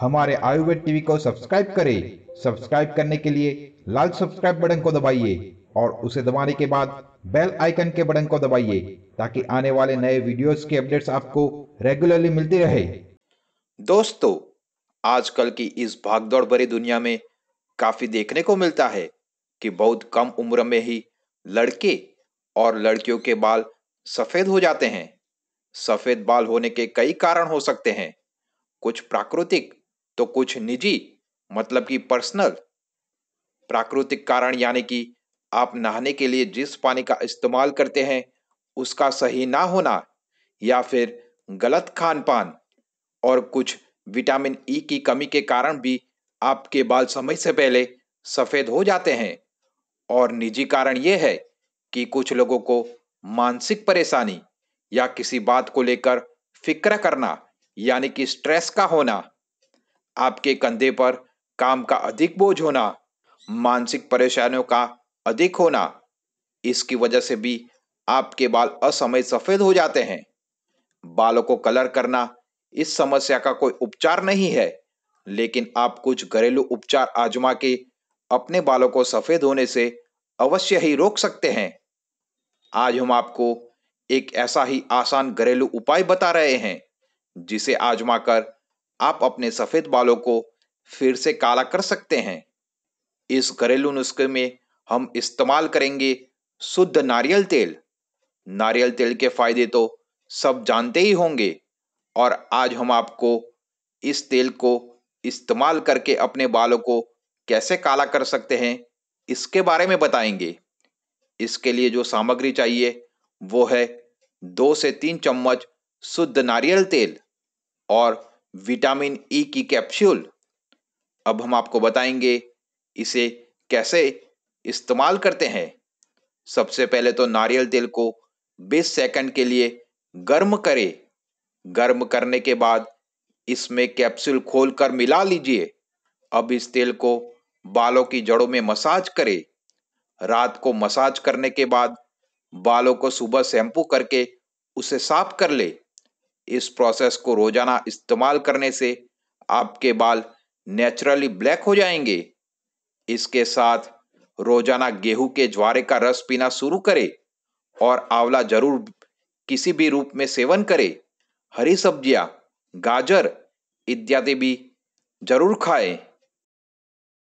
हमारे आयुर्वेद टीवी को सब्सक्राइब करें सब्सक्राइब करने के लिए लाल सब्सक्राइब बटन को दबाइए और उसे दबाने के बाद बेल आइकन के बटन को दबाइए ताकि आने वाले नए वीडियोस के अपडेट्स आपको रेगुलरली मिलती रहे दोस्तों आजकल की इस भागदौड़ भरी दुनिया में काफी देखने को मिलता है कि बहुत कम उम्र में ही लड़के और लड़कियों के बाल सफेद हो जाते हैं सफेद बाल होने के कई कारण हो सकते हैं कुछ प्राकृतिक तो कुछ निजी मतलब कि पर्सनल प्राकृतिक कारण यानी कि आप नहाने के लिए जिस पानी का इस्तेमाल करते हैं उसका सही ना होना या फिर गलत खान पान और कुछ विटामिन ई e की कमी के कारण भी आपके बाल समय से पहले सफ़ेद हो जाते हैं और निजी कारण यह है कि कुछ लोगों को मानसिक परेशानी या किसी बात को लेकर फिक्र करना यानी कि स्ट्रेस का होना आपके कंधे पर काम का अधिक बोझ होना मानसिक परेशानियों का अधिक होना इसकी वजह से भी आपके बाल असमय सफ़ेद हो जाते हैं बालों को कलर करना इस समस्या का कोई उपचार नहीं है लेकिन आप कुछ घरेलू उपचार आजमा के अपने बालों को सफ़ेद होने से अवश्य ही रोक सकते हैं आज हम आपको एक ऐसा ही आसान घरेलू उपाय बता रहे हैं जिसे आजमा कर आप अपने सफ़ेद बालों को फिर से काला कर सकते हैं इस घरेलू नुस्खे में हम इस्तेमाल करेंगे शुद्ध नारियल तेल नारियल तेल के फायदे तो सब जानते ही होंगे और आज हम आपको इस तेल को इस्तेमाल करके अपने बालों को कैसे काला कर सकते हैं इसके बारे में बताएंगे इसके लिए जो सामग्री चाहिए वो है दो से तीन चम्मच शुद्ध नारियल तेल और विटामिन ई e की कैप्सूल अब हम आपको बताएंगे इसे कैसे इस्तेमाल करते हैं सबसे पहले तो नारियल तेल को 20 सेकंड के लिए गर्म करें गर्म करने के बाद इसमें कैप्सूल खोलकर मिला लीजिए अब इस तेल को बालों की जड़ों में मसाज करें रात को मसाज करने के बाद बालों को सुबह शैम्पू करके उसे साफ कर ले इस प्रोसेस को रोजाना इस्तेमाल करने से आपके बाल नेचुरली ब्लैक हो जाएंगे इसके साथ रोजाना गेहूं के ज्वारे का रस पीना शुरू करें और आंवला जरूर किसी भी रूप में सेवन करें हरी सब्जियां गाजर इत्यादि भी जरूर खाएं